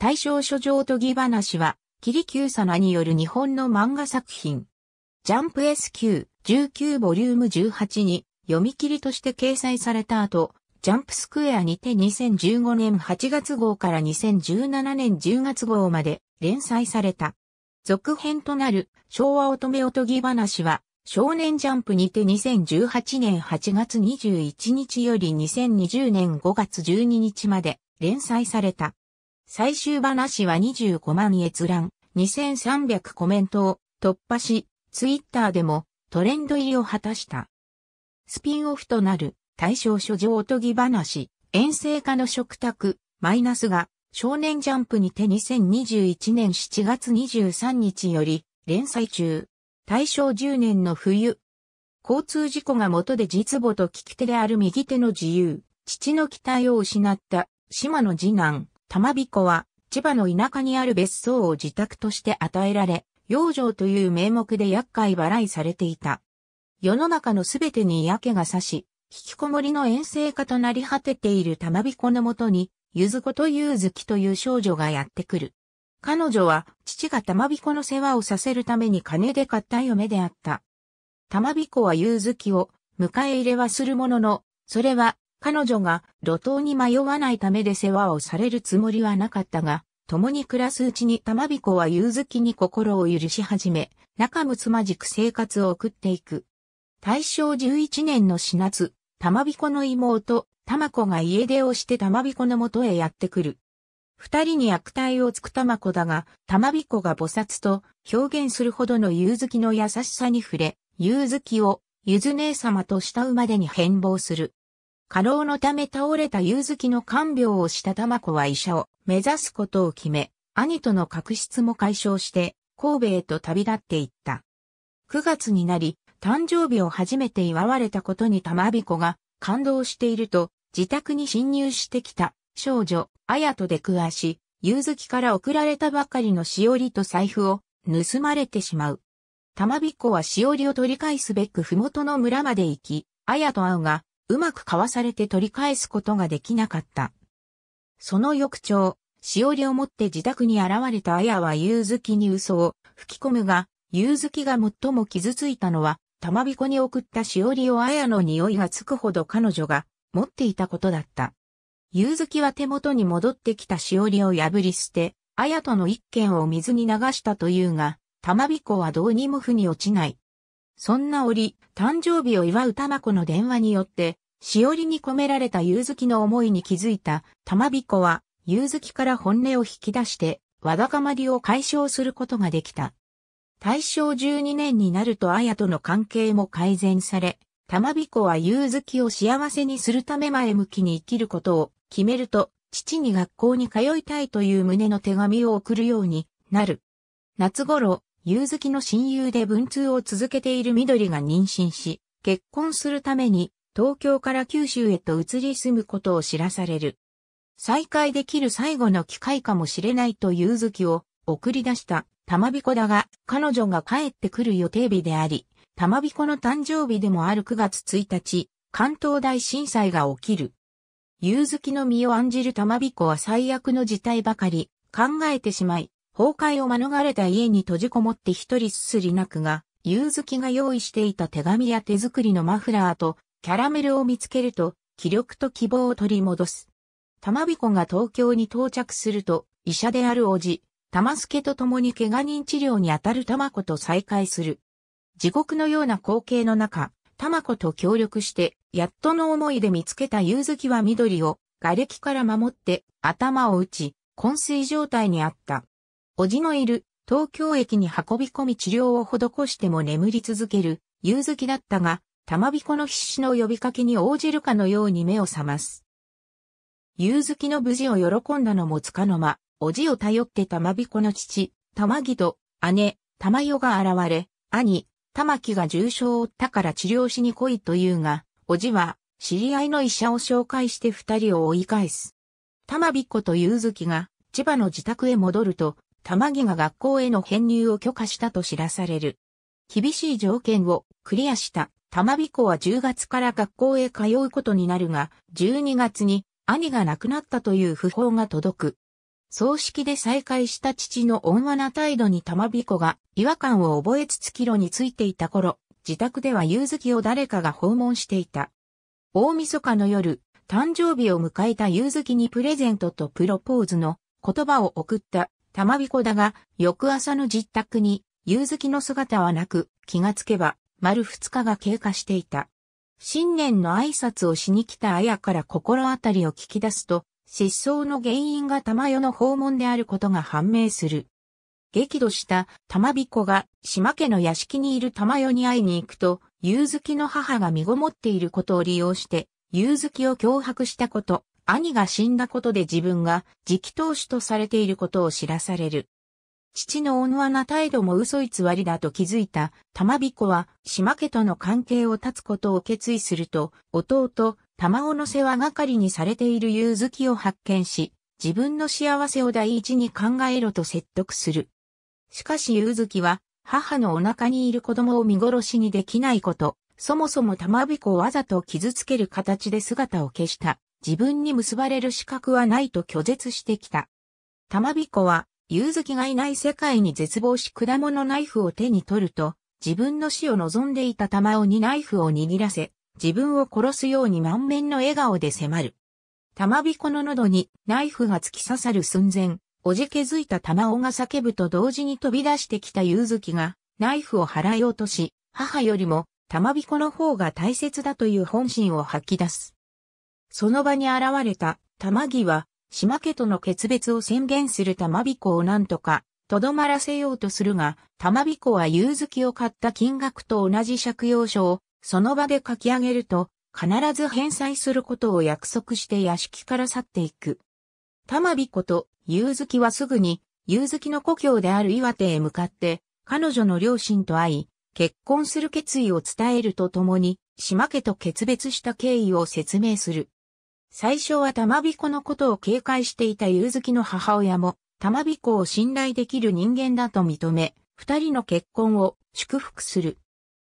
大正書状とぎ話は、キキリュー様による日本の漫画作品。ジャンプ SQ、19ボリューム18に読み切りとして掲載された後、ジャンプスクエアにて2015年8月号から2017年10月号まで連載された。続編となる昭和乙女おとぎ話は、少年ジャンプにて2018年8月21日より2020年5月12日まで連載された。最終話は25万閲覧、2300コメントを突破し、ツイッターでもトレンド入りを果たした。スピンオフとなる対象書上おとぎ話、遠征家の食卓、マイナスが少年ジャンプにて2021年7月23日より連載中。大正10年の冬。交通事故が元で実母と利き手である右手の自由。父の期待を失った島の次男、玉彦は、千葉の田舎にある別荘を自宅として与えられ、養生という名目で厄介払いされていた。世の中のすべてに嫌気がさし、引きこもりの遠征家となり果てている玉彦のもとに、ゆずことゆうずきという少女がやってくる。彼女は、父が玉彦の世話をさせるために金で買った嫁であった。玉彦はゆうずきを、迎え入れはするものの、それは、彼女が路頭に迷わないためで世話をされるつもりはなかったが、共に暮らすうちに玉彦は夕月に心を許し始め、仲睦まじく生活を送っていく。大正11年の4月、玉彦の妹、玉子が家出をして玉彦の元へやってくる。二人に悪態をつく玉子だが、玉彦が菩薩と表現するほどの夕月の優しさに触れ、夕月をゆず姉様と慕うまでに変貌する。過労のため倒れた夕月の看病をした玉子は医者を目指すことを決め、兄との確執も解消して、神戸へと旅立っていった。9月になり、誕生日を初めて祝われたことに玉彦が感動していると、自宅に侵入してきた少女、綾と出くわし、夕月から送られたばかりのしおりと財布を盗まれてしまう。玉彦はしおりを取り返すべく麓の村まで行き、綾と会うが、うまくかわされて取り返すことができなかった。その翌朝、しおりを持って自宅に現れた綾は夕月に嘘を吹き込むが、夕月が最も傷ついたのは、玉彦に送ったしおりを綾の匂いがつくほど彼女が持っていたことだった。夕月は手元に戻ってきたしおりを破り捨て、綾との一件を水に流したというが、玉彦はどうにも腑に落ちない。そんな折、誕生日を祝う玉子の電話によって、しおりに込められた夕月の思いに気づいた玉彦は、夕月から本音を引き出して、わだかまりを解消することができた。大正12年になると綾との関係も改善され、玉彦は夕月を幸せにするため前向きに生きることを決めると、父に学校に通いたいという旨の手紙を送るようになる。夏頃、夕月の親友で文通を続けている緑が妊娠し、結婚するために東京から九州へと移り住むことを知らされる。再会できる最後の機会かもしれないと夕月を送り出した玉彦だが、彼女が帰ってくる予定日であり、玉彦の誕生日でもある9月1日、関東大震災が起きる。夕月の身を案じる玉彦は最悪の事態ばかり考えてしまい、崩壊を免れた家に閉じこもって一人すすり泣くが、ゆづきが用意していた手紙や手作りのマフラーとキャラメルを見つけると、気力と希望を取り戻す。玉彦が東京に到着すると、医者である叔父、玉助と共に怪我人治療に当たる玉子と再会する。地獄のような光景の中、玉子と協力して、やっとの思いで見つけた夕月は緑を、瓦礫から守って、頭を打ち、昏睡状態にあった。おじのいる東京駅に運び込み治療を施しても眠り続ける、夕月だったが、玉彦の必死の呼びかけに応じるかのように目を覚ます。夕月の無事を喜んだのもつかの間、おじを頼って玉彦の父、玉木と姉、玉代が現れ、兄、玉木が重傷を負ったから治療しに来いというが、おじは知り合いの医者を紹介して二人を追い返す。玉彦と夕月が千葉の自宅へ戻ると、玉木が学校への編入を許可したと知らされる。厳しい条件をクリアした玉美子は10月から学校へ通うことになるが、12月に兄が亡くなったという訃報が届く。葬式で再会した父の温和な態度に玉美子が違和感を覚えつつ帰路についていた頃、自宅では夕月を誰かが訪問していた。大晦日の夜、誕生日を迎えた夕月にプレゼントとプロポーズの言葉を送った玉彦だが、翌朝の実宅に、夕月の姿はなく、気がつけば、丸二日が経過していた。新年の挨拶をしに来た綾から心当たりを聞き出すと、失踪の原因が玉代の訪問であることが判明する。激怒した玉彦が島家の屋敷にいる玉代に会いに行くと、夕月の母が身ごもっていることを利用して、夕月を脅迫したこと、兄が死んだことで自分が磁気投手とされていることを知らされる。父の温和な態度も嘘偽りだと気づいた玉彦は島家との関係を断つことを決意すると、弟、玉の世話係にされている夕月を発見し、自分の幸せを第一に考えろと説得する。しかし夕月は母のお腹にいる子供を見殺しにできないこと、そもそも玉彦をわざと傷つける形で姿を消した。自分に結ばれる資格はないと拒絶してきた。玉彦は、夕月がいない世界に絶望し果物ナイフを手に取ると、自分の死を望んでいた玉尾にナイフを握らせ、自分を殺すように満面の笑顔で迫る。玉彦の喉にナイフが突き刺さる寸前、おじけづいた玉尾が叫ぶと同時に飛び出してきた夕月が、ナイフを払い落とし、母よりも玉彦の方が大切だという本心を吐き出す。その場に現れた玉木は、島家との決別を宣言する玉彦を何とか、とどまらせようとするが、玉彦は夕月を買った金額と同じ借用書を、その場で書き上げると、必ず返済することを約束して屋敷から去っていく。玉彦と夕月はすぐに、夕月の故郷である岩手へ向かって、彼女の両親と会い、結婚する決意を伝えるとともに、島家と決別した経緯を説明する。最初は玉彦のことを警戒していた夕月の母親も、玉彦を信頼できる人間だと認め、二人の結婚を祝福する。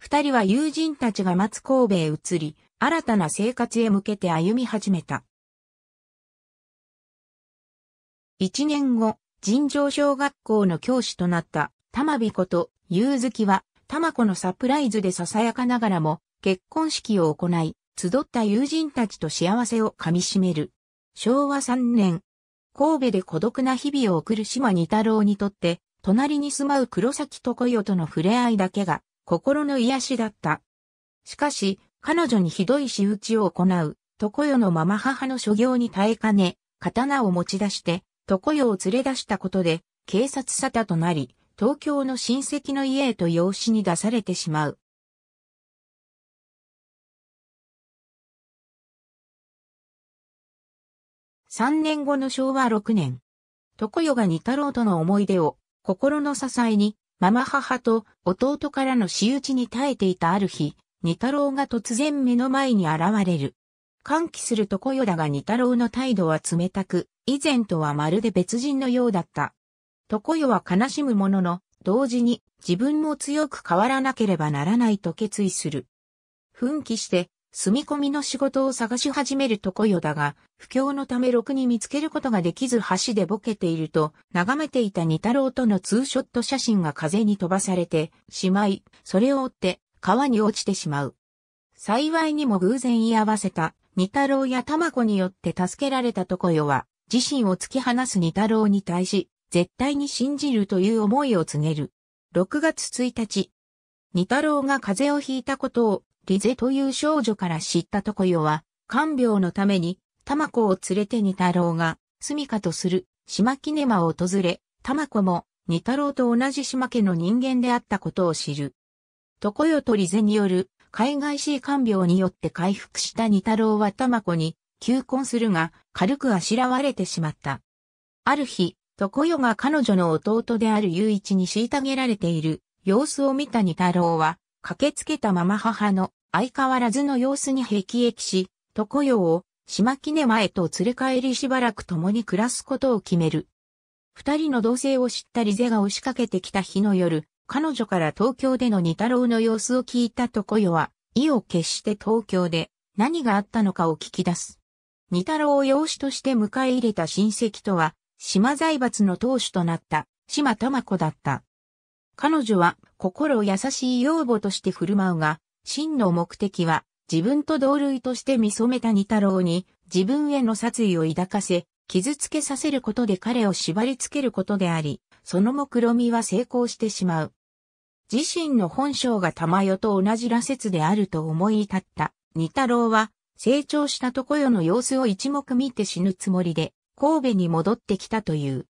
二人は友人たちが松神戸へ移り、新たな生活へ向けて歩み始めた。一年後、尋常小学校の教師となった玉彦と夕月は、玉子のサプライズで囁かながらも結婚式を行い、集った友人たちと幸せをかみしめる。昭和3年、神戸で孤独な日々を送る島二太郎にとって、隣に住まう黒崎常世との触れ合いだけが心の癒しだった。しかし、彼女にひどい仕打ちを行う、常世のまま母の所業に耐えかね、刀を持ち出して、常世を連れ出したことで、警察沙汰となり、東京の親戚の家へと養子に出されてしまう。3年後の昭和6年、床代が二太郎との思い出を、心の支えに、ママ母と弟からの仕打ちに耐えていたある日、二太郎が突然目の前に現れる。歓喜する床代だが二太郎の態度は冷たく、以前とはまるで別人のようだった。床代は悲しむものの、同時に自分も強く変わらなければならないと決意する。奮起して住み込みの仕事を探し始めるとこよだが、不況のためろくに見つけることができず橋でボケていると、眺めていた二太郎とのツーショット写真が風に飛ばされてしまい、それを追って川に落ちてしまう。幸いにも偶然居合わせた二太郎や玉子によって助けられたとこよは、自身を突き放す二太郎に対し、絶対に信じるという思いを告げる。6月1日、二太郎が風邪をひいたことをリゼという少女から知ったトコヨは、看病のために、マ子を連れて二太郎が、住処とする、島キネマを訪れ、マ子も、二太郎と同じ島家の人間であったことを知る。トコヨとリゼによる、海外しい看病によって回復した二太郎はマ子に、求婚するが、軽くあしらわれてしまった。ある日、トコヨが彼女の弟である雄一に虐げられている様子を見た二太郎は、駆けつけたまま母の相変わらずの様子に辟易し、床世を島木根前と連れ帰りしばらく共に暮らすことを決める。二人の同棲を知ったリゼが押しかけてきた日の夜、彼女から東京での二太郎の様子を聞いた床世は、意を決して東京で何があったのかを聞き出す。二太郎を養子として迎え入れた親戚とは、島財閥の当主となった島玉子だった。彼女は心優しい養母として振る舞うが、真の目的は、自分と同類として見染めた二太郎に、自分への殺意を抱かせ、傷つけさせることで彼を縛り付けることであり、その目論みは成功してしまう。自身の本性が玉代と同じ羅刹であると思い至った二太郎は、成長した床この様子を一目見て死ぬつもりで、神戸に戻ってきたという。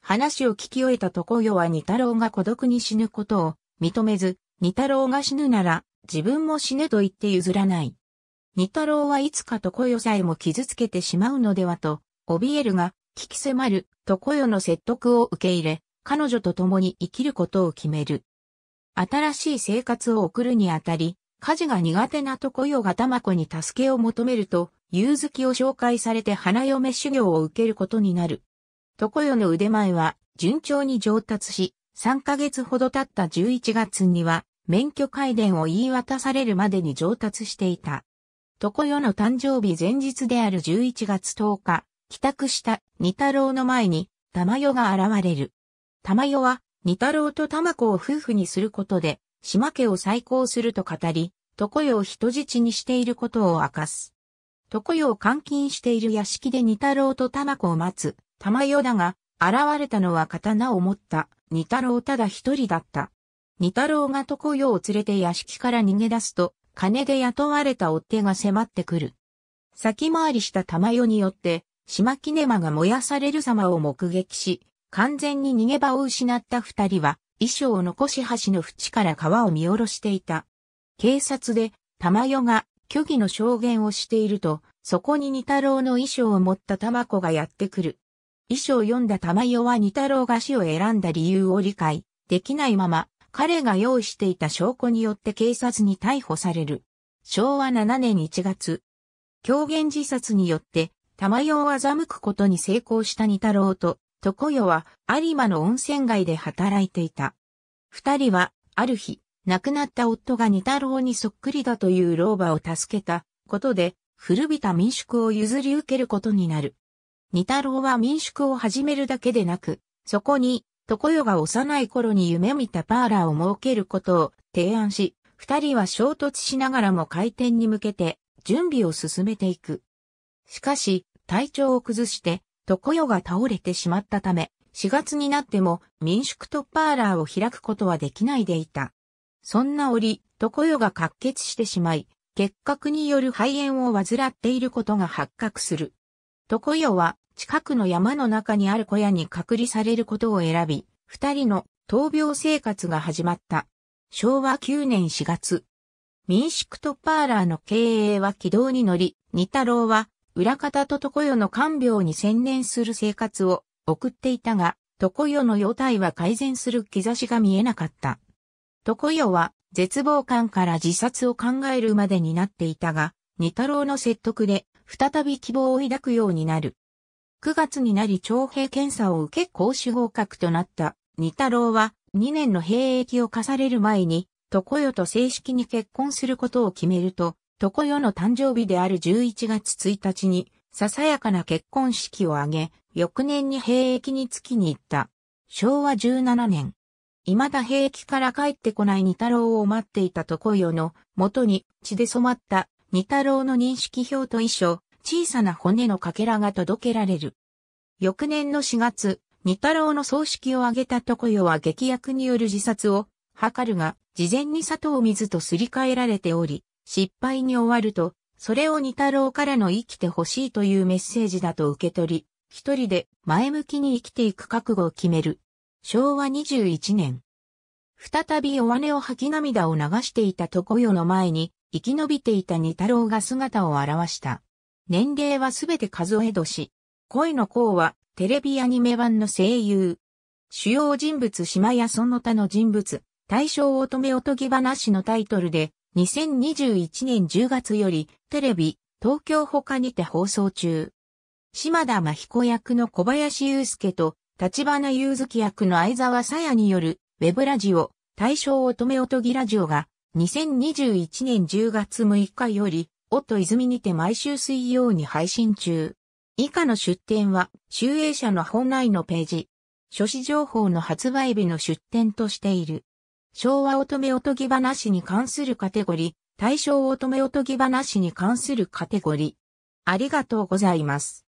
話を聞き終えた床こは二太郎が孤独に死ぬことを認めず、二太郎が死ぬなら自分も死ねと言って譲らない。二太郎はいつかとこよさえも傷つけてしまうのではと、怯えるが、聞き迫るとこ世の説得を受け入れ、彼女と共に生きることを決める。新しい生活を送るにあたり、家事が苦手なとこよが玉子に助けを求めると、夕月を紹介されて花嫁修行を受けることになる。とこよの腕前は順調に上達し、3ヶ月ほど経った11月には免許改伝を言い渡されるまでに上達していた。床世の誕生日前日である11月10日、帰宅した二太郎の前に玉代が現れる。玉代は二太郎と玉子を夫婦にすることで、島家を再興すると語り、床世を人質にしていることを明かす。床世を監禁している屋敷で二太郎と玉子を待つ玉代だが、現れたのは刀を持った二太郎ただ一人だった。二太郎が床用を連れて屋敷から逃げ出すと、金で雇われた追っ手が迫ってくる。先回りした玉代によって、島木根間が燃やされる様を目撃し、完全に逃げ場を失った二人は、衣装を残し橋の縁から川を見下ろしていた。警察で、玉代が虚偽の証言をしていると、そこに二太郎の衣装を持った玉子がやってくる。衣装を読んだ玉代は二太郎が死を選んだ理由を理解できないまま、彼が用意していた証拠によって警察に逮捕される。昭和7年1月、狂言自殺によって、玉代を欺くことに成功した二太郎と、床代は有馬の温泉街で働いていた。二人は、ある日、亡くなった夫が二太郎にそっくりだという老婆を助けたことで、古びた民宿を譲り受けることになる。二太郎は民宿を始めるだけでなく、そこにコヨが幼い頃に夢見たパーラーを設けることを提案し、二人は衝突しながらも開店に向けて準備を進めていく。しかし、体調を崩して、コヨが倒れてしまったため、4月になっても民宿とパーラーを開くことはできないでいた。そんな折、コヨが滑血してしまい、結核による肺炎を患っていることが発覚する。コヨは近くの山の中にある小屋に隔離されることを選び、二人の闘病生活が始まった。昭和9年4月。民宿とパーラーの経営は軌道に乗り、二太郎は裏方と床代の看病に専念する生活を送っていたが、床代の容態は改善する兆しが見えなかった。床代は絶望感から自殺を考えるまでになっていたが、二太郎の説得で再び希望を抱くようになる。9月になり徴兵検査を受け講師合格となった二太郎は2年の兵役を課される前に、常世と正式に結婚することを決めると、常世の誕生日である11月1日に、ささやかな結婚式を挙げ、翌年に兵役に月きに行った。昭和17年。未だ兵役から帰ってこない二太郎を待っていた常世の元に血で染まった二太郎の認識表と遺書、小さな骨のかけらが届けられる。翌年の4月、二太郎の葬式を挙げた常世は劇薬による自殺を図るが、事前に佐藤水とすり替えられており、失敗に終わると、それを二太郎からの生きてほしいというメッセージだと受け取り、一人で前向きに生きていく覚悟を決める。昭和21年。再び弱音を吐き涙を流していた常世の前に、生き延びていた二太郎が姿を現した。年齢はすべて数え年。恋の項は、テレビアニメ版の声優。主要人物島やその他の人物、大正乙女おとぎ話のタイトルで、2021年10月より、テレビ、東京他にて放送中。島田真彦役の小林祐介と、立花祐月役の相沢さやによる、ウェブラジオ、大正乙女おとぎラジオが、2021年10月6日より、おッ泉にて毎週水曜に配信中。以下の出展は、集英社の本内のページ。書誌情報の発売日の出展としている。昭和乙女おとぎ話に関するカテゴリー、大正乙女おとぎ話に関するカテゴリー。ありがとうございます。